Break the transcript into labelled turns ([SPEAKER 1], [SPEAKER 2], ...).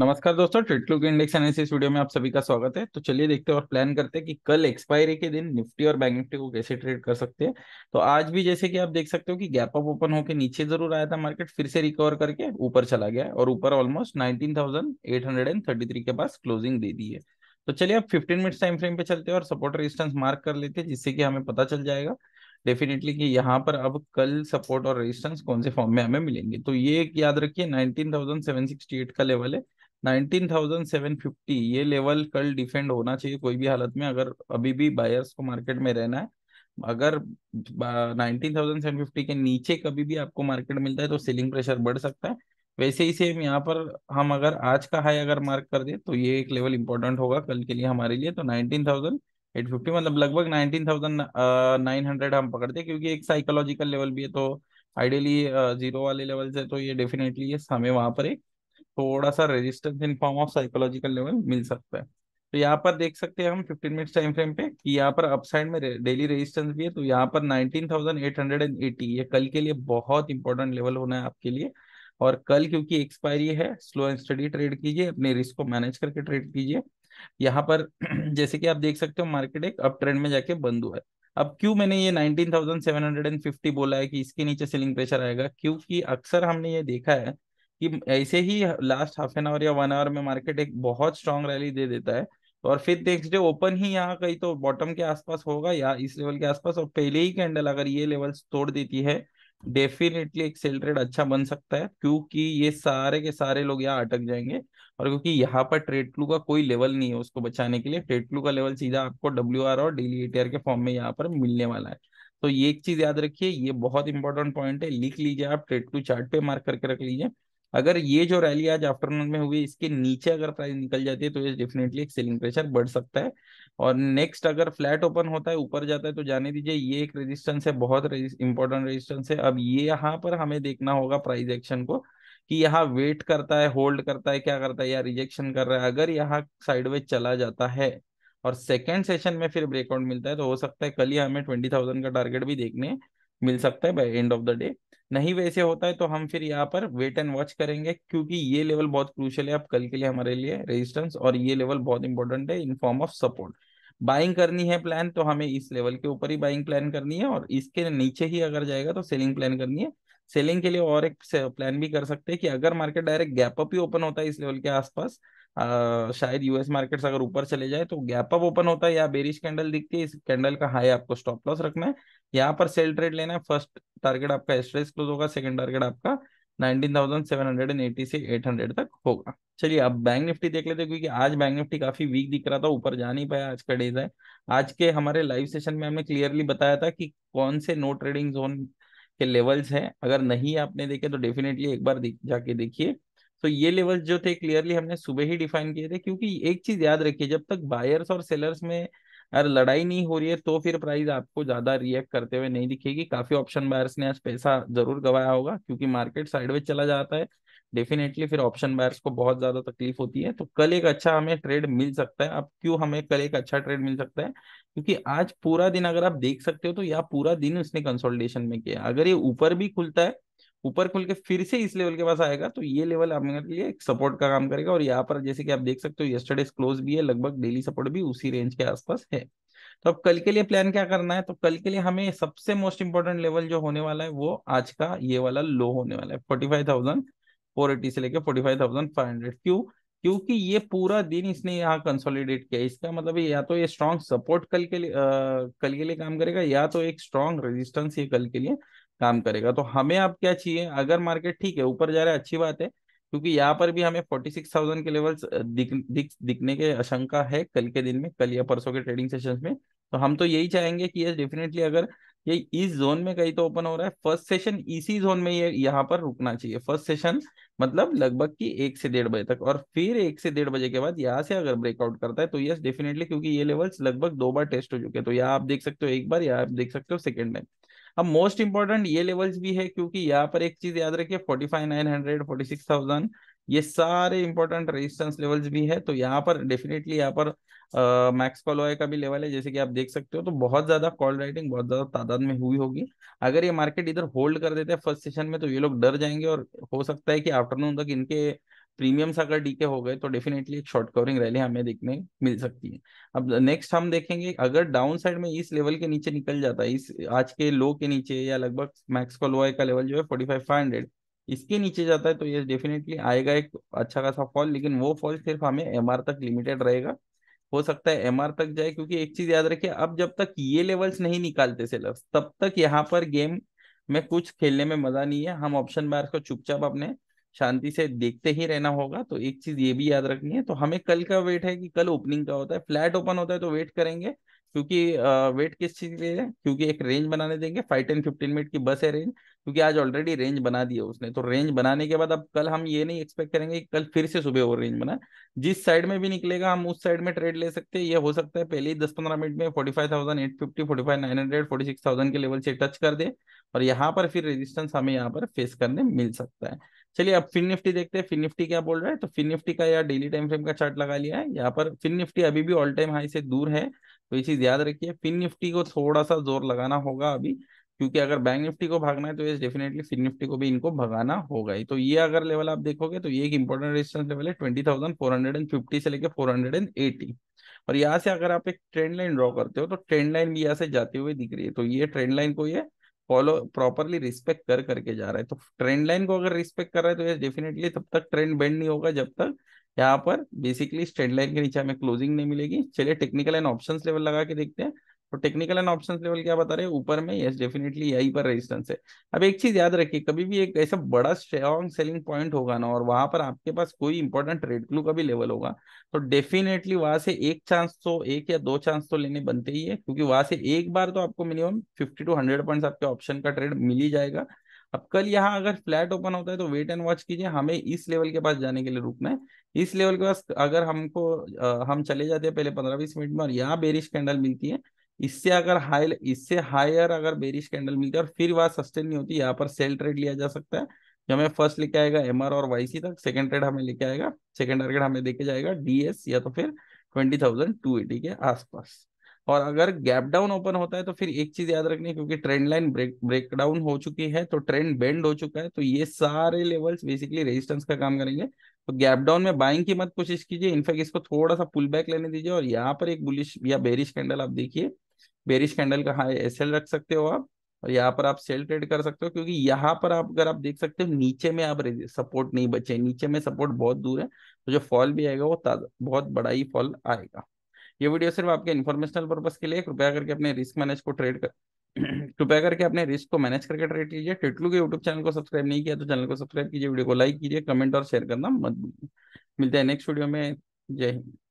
[SPEAKER 1] नमस्कार दोस्तों ट्रिटलुक के इंडेक्स एनालिसिस वीडियो में आप सभी का स्वागत है तो चलिए देखते हैं और प्लान करते हैं कि कल एक्सपायरी के दिन निफ्टी और बैंक निफ्टी को कैसे ट्रेड कर सकते हैं तो आज भी जैसे कि आप देख सकते हो कि गैप अप ओपन होकर नीचे जरूर आया था मार्केट फिर से रिकवर करके ऊपर चला गया और ऊपर ऑलमोस्ट नाइनटीन के पास क्लोजिंग दे दी है तो चलिए आप फिफ्टीन मिनट्स टाइम फ्रेम पे चलते हैं और सपोर्ट रेजिस्टेंस मार्क कर लेते हैं जिससे कि हमें पता चल जाएगा डेफिनेटली कि यहाँ पर अब कल सपोर्ट और रेजिस्टेंस कौन से फॉर्म में हमें मिलेंगे तो ये याद रखिए 19,768 का लेवल है 19,750 ये लेवल कल डिफेंड होना चाहिए कोई भी हालत में अगर अभी भी बायर्स को मार्केट में रहना है अगर 19,750 के नीचे कभी भी आपको मार्केट मिलता है तो सेलिंग प्रेशर बढ़ सकता है वैसे ही सेम यहाँ पर हम अगर आज का हाई अगर मार्क कर दें तो ये एक लेवल इंपॉर्टेंट होगा कल के लिए हमारे लिए तो 19,850 मतलब लगभग 19,900 हम पकड़ते हैं क्योंकि एक साइकोलॉजिकल लेवल भी है तो आइडियली जीरो वाले लेवल से तो ये डेफिनेटली हमें वहां पर एक थोड़ा सा resistance in form of psychological level मिल सकता है तो यहाँ पर देख सकते हैं हम फिफ्टीन मिनट्स टाइम फ्रेम पे कि यहाँ पर अपसाइड में डेली रेजिस्टेंस भी है तो यहाँ पर nineteen thousand eight hundred and eighty ये कल के लिए बहुत इंपॉर्टेंट लेवल होना है आपके लिए और कल क्योंकि एक्सपायरी है स्लो एंड स्टडी ट्रेड कीजिए अपने रिस्क को मैनेज करके ट्रेड कीजिए यहाँ पर जैसे कि आप देख सकते हो मार्केट एक अप ट्रेंड में जाके बंद हुआ है अब क्यों मैंने ये thousand seven hundred and fifty बोला है कि इसके नीचे सेलिंग प्रेशर आएगा क्योंकि अक्सर हमने ये देखा है कि ऐसे ही लास्ट हाफ एन आवर या वन आवर में मार्केट एक बहुत स्ट्रांग रैली दे देता है और फिर नेक्स्ट डे ओपन ही यहाँ कहीं तो बॉटम के आसपास होगा या इस लेवल के आसपास और पहले ही कैंडल अगर ये लेवल तोड़ देती है डेफिनेटली एक सेल ट्रेड अच्छा बन सकता है क्योंकि ये सारे के सारे लोग यहाँ अटक जाएंगे और क्योंकि यहाँ पर ट्रेड फ्लू का कोई लेवल नहीं है उसको बचाने के लिए ट्रेड फ्लू का लेवल सीधा आपको डब्ल्यू और डेली एटीआर के फॉर्म में यहाँ पर मिलने वाला है तो ये एक चीज याद रखिए ये बहुत इंपॉर्टेंट पॉइंट है लिख लीजिए आप ट्रेड फ्लू चार्ट पे मार्क करके रख लीजिए अगर ये जो रैली आज आफ्टरनून में हुई इसके नीचे अगर प्राइस निकल जाती है तो ये डेफिनेटली एक सेलिंग प्रेशर बढ़ सकता है और नेक्स्ट अगर फ्लैट ओपन होता है ऊपर जाता है तो जाने दीजिए ये एक रेजिस्टेंस है बहुत इंपॉर्टेंट रेजिस्टेंस है अब ये यहाँ पर हमें देखना होगा प्राइस एक्शन को कि यहाँ वेट करता है होल्ड करता है क्या करता है या रिजेक्शन कर रहा है अगर यहाँ साइडवेज चला जाता है और सेकेंड सेशन में फिर ब्रेकआउट मिलता है तो हो सकता है कल ही हमें ट्वेंटी थाउजेंड का टारगेट भी देखने मिल सकता है by end of the day नहीं वैसे होता है तो हम फिर यहाँ पर वेट एंड वॉच करेंगे क्योंकि ये लेवल बहुत क्रूशल है अब कल के लिए हमारे लिए रेजिस्टेंस और ये लेवल बहुत इंपॉर्टेंट है in form of support buying करनी है प्लान तो हमें इस लेवल के ऊपर ही बाइंग प्लान करनी है और इसके नीचे ही अगर जाएगा तो सेलिंग प्लान करनी है सेलिंग के लिए और एक प्लान भी कर सकते हैं कि अगर मार्केट डायरेक्ट गैप अप ही ओपन होता है इस लेवल के आसपास शायद यूएस मार्केट अगर ऊपर चले जाए तो गैप अप ओपन होता है या बेरिश कैंडल दिखती है इस कैंडल का हाई आपको स्टॉप लॉस रखना है यहाँ पर सेल ट्रेड लेना है फर्स्ट टारगेट आपका एस्ट्रेस क्लोज होगा सेकंड टारगेट आपका 19,780 से 800 तक होगा चलिए अब बैंक निफ्टी देख लेते क्योंकि आज बैंक निफ्टी काफी वीक दिख रहा था ऊपर जा नहीं पाया आज का डेज है आज के हमारे लाइव सेशन में हमने क्लियरली बताया था कि कौन से नो ट्रेडिंग जोन के लेवल्स हैं अगर नहीं आपने देखे तो डेफिनेटली एक बार जाके देखिए तो ये लेवल्स जो थे क्लियरली हमने सुबह ही डिफाइन किए थे क्योंकि एक चीज याद रखिए जब तक बायर्स और सेलर्स में अगर लड़ाई नहीं हो रही है तो फिर प्राइस आपको ज्यादा रिएक्ट करते हुए नहीं दिखेगी काफी ऑप्शन बायर्स ने आज पैसा जरूर गवाया होगा क्योंकि मार्केट साइडवेज चला जाता है डेफिनेटली फिर ऑप्शन बायर्स को बहुत ज्यादा तकलीफ होती है तो कल एक अच्छा हमें ट्रेड मिल सकता है अब क्यों हमें कल एक अच्छा ट्रेड मिल सकता है क्योंकि आज पूरा दिन अगर आप देख सकते हो तो या पूरा दिन उसने कंसोल्टेशन में किया अगर ये ऊपर भी खुलता है ऊपर खुल के फिर से इस लेवल के पास आएगा तो ये लेवल आपके लिए एक सपोर्ट का काम करेगा और यहाँ पर जैसे कि आप देख सकते हो यस्टरडे क्लोज भी है लगभग डेली सपोर्ट भी उसी रेंज के आसपास है तो अब कल के लिए प्लान क्या करना है तो कल के लिए हमें सबसे मोस्ट इंपॉर्टेंट लेवल जो होने वाला है वो आज का ये वाला लो होने वाला है forty five thousand four eighty से लेकर forty five thousand five hundred क्यों क्योंकि ये पूरा दिन इसने यहाँ कंसोलिडेट किया इसका मतलब या तो ये स्ट्रॉन्ग सपोर्ट कल के लिए आ, कल के लिए काम करेगा या तो एक स्ट्रॉन्ग रेजिस्टेंस ये कल के लिए काम करेगा तो हमें आप क्या चाहिए अगर मार्केट ठीक है ऊपर जा रहा है अच्छी बात है क्योंकि यहाँ पर भी हमें फोर्टी सिक्स थाउजेंड के लेवल्स दिख, दिख, दिखने के आशंका है कल के दिन में कल या परसों के ट्रेडिंग सेशन में तो हम तो यही चाहेंगे कि ये डेफिनेटली अगर ये इस जोन में कहीं तो ओपन हो रहा है फर्स्ट सेशन इसी जोन में ये यहाँ पर रुकना चाहिए फर्स्ट सेशन मतलब लगभग की एक से डेढ़ बजे तक और फिर एक से डेढ़ बजे के बाद यहाँ से अगर ब्रेकआउट करता है तो यस डेफिनेटली क्योंकि ये लेवल्स लगभग दो बार टेस्ट हो चुके हैं तो यहाँ आप देख सकते हो एक बार यहाँ आप देख सकते हो सेकेंड टाइम अब मोस्ट इंपॉर्टेंट ये लेवल्स भी है क्योंकि यहाँ पर एक चीज याद रखिए forty five nine hundred forty six thousand ये सारे इंपॉर्टेंट रेजिस्टेंस लेवल्स भी है तो यहाँ पर डेफिनेटली यहाँ पर मैक्स कॉलोए का भी लेवल है जैसे कि आप देख सकते हो तो बहुत ज्यादा कॉल राइटिंग बहुत ज्यादा तादाद में हुई होगी अगर ये मार्केट इधर होल्ड कर देते हैं फर्स्ट सेशन में तो ये लोग डर जाएंगे और हो सकता है कि आफ्टरनून तक इनके प्रीमियम्स अगर डीके हो गए तो डेफिनेटली एक शॉर्ट कवरिंग रैली हमें देखने मिल सकती है अब नेक्स्ट हम देखेंगे अगर डाउन साइड में इस लेवल के नीचे निकल जाता है इस आज के लो के नीचे या लगभग मैक्स का आई का लेवल जो है फोर्टी फाइव फाइव हंड्रेड इसके नीचे जाता है तो ये डेफिनेटली आएगा एक अच्छा खासा फॉल लेकिन वो फॉल सिर्फ हमें एम तक लिमिटेड रहेगा हो सकता है एम तक जाए क्योंकि एक चीज याद रखिए अब जब तक ये लेवल्स नहीं निकालते सेलर्स तब तक यहाँ पर गेम में कुछ खेलने में मजा नहीं है हम ऑप्शन बार को चुपचाप अपने शांति से देखते ही रहना होगा तो एक चीज ये भी याद रखनी है तो हमें कल का वेट है कि कल ओपनिंग का होता है फ्लैट ओपन होता है तो वेट करेंगे क्योंकि वेट किस चीज के लिए क्योंकि एक रेंज बनाने देंगे फाइव टेन फिफ्टीन मिनट की बस है रेंज क्योंकि आज ऑलरेडी रेंज बना दिया उसने तो रेंज बनाने के बाद अब कल हम ये नहीं एक्सपेक्ट करेंगे कि कल फिर से सुबह और रेंज बना जिस साइड में भी निकलेगा हम उस साइड में ट्रेड ले सकते हैं ये हो सकता है पहले ही दस पंद्रह मिनट में forty five thousand eight fifty forty five nine hundred forty six thousand के लेवल से टच कर दे और यहाँ पर फिर रेजिस्टेंस हमें यहाँ पर फेस करने मिल सकता है चलिए अब फिन निफ्टी देखते हैं फिन निफ्टी क्या बोल रहा है तो फिन निफ्टी का यार डेली टाइम फ्रेम का चार्ट लगा लिया है यहाँ पर फिन निफ्टी अभी भी ऑल टाइम हाई से दूर है तो ये चीज याद रखिए फिन निफ्टी को थोड़ा सा जोर लगाना होगा अभी क्योंकि अगर बैंक निफ्टी को भागना है तो ये डेफिनेटली फिन निफ्टी को भी इनको भगाना होगा ही तो ये अगर लेवल आप देखोगे तो ये एक इंपॉर्टेंट रेजिस्टेंस लेवल है twenty thousand four hundred and fifty से लेकर फोर हंड्रेड एंड एटी और यहाँ से अगर आप एक ट्रेंड लाइन ड्रॉ करते हो तो ट्रेंड लाइन भी यहाँ से जाती हुई दिख रही है तो ये ट्रेंड लाइन को ये फॉलो प्रॉपरली रिस्पेक्ट कर करके जा रहा है तो ट्रेंड लाइन को अगर रिस्पेक्ट कर रहा है तो ये डेफिनेटली तब तक ट्रेंड बेंड नहीं होगा जब तक यहाँ पर बेसिकली स्ट्रेट लाइन के नीचे हमें क्लोजिंग नहीं मिलेगी चलिए टेक्निकल एंड ऑप्शंस लेवल लगा के देखते हैं तो टेक्निकल एंड ऑप्शन लेवल क्या बता रहे हैं ऊपर में यस डेफिनेटली यही पर रेजिस्टेंस है अब एक चीज याद रखिए कभी भी एक ऐसा बड़ा स्ट्रॉन्ग सेलिंग पॉइंट होगा ना और वहां पर आपके पास कोई इंपॉर्टेंट रेड क्लू का भी लेवल होगा तो डेफिनेटली वहां से एक चांस तो एक या दो चांस तो लेने बनते ही है क्योंकि वहां से एक बार तो आपको minimum fifty two hundred point आपके ऑप्शन का ट्रेड मिल ही जाएगा अब कल यहाँ अगर फ्लैट ओपन होता है तो वेट एंड वॉच कीजिए हमें इस लेवल के पास जाने के लिए रुकना है इस लेवल के पास अगर हमको आ, हम चले जाते हैं पहले पंद्रह बीस मिनट में और यहाँ बेरिश कैंडल मिलती है इससे अगर हाई इससे हायर अगर बेरिश कैंडल मिलती है और फिर वह सस्टेन नहीं होती यहाँ पर सेल ट्रेड लिया जा सकता है जो हमें फर्स्ट लेके आएगा एम और वाई तक सेकेंड ट्रेड हमें लेके आएगा सेकेंड टारगेट हमें देखे जाएगा डी या तो फिर ट्वेंटी थाउजेंड टू एटी के आसपास और अगर गैप डाउन ओपन होता है तो फिर एक चीज याद रखनी है क्योंकि trend line break break down हो चुकी है तो ट्रेंड बेंड हो चुका है तो ये सारे लेवल्स बेसिकली रेजिस्टेंस का काम करेंगे तो गैप डाउन में बाइंग की मत कोशिश कीजिए इनफैक्ट इसको थोड़ा सा पुल बैक लेने दीजिए और यहाँ पर एक बुलिश या बेरिश कैंडल आप देखिए बेरिश कैंडल का हाई एस रख सकते हो आप और यहाँ पर आप सेल ट्रेड कर सकते हो क्योंकि यहाँ पर आप अगर आप देख सकते हो नीचे में आप सपोर्ट नहीं बचे नीचे में सपोर्ट बहुत दूर है तो जो फॉल भी आएगा वो ताज़ा बहुत बड़ा ही फॉल आएगा ये वीडियो सिर्फ आपके इन्फॉर्मेशनल पर्पज के लिए कृपया करके अपने रिस्क मैनेज को ट्रेड कर कृपया करके अपने रिस्क को मैनेज करके ट्रेड कीजिए टिटलू के यूट्यूब चैनल को सब्सक्राइब नहीं किया तो चैनल को सब्सक्राइब कीजिए वीडियो को लाइक कीजिए कमेंट और शेयर करना मत मिलते हैं नेक्स्ट वीडियो में जय हिंद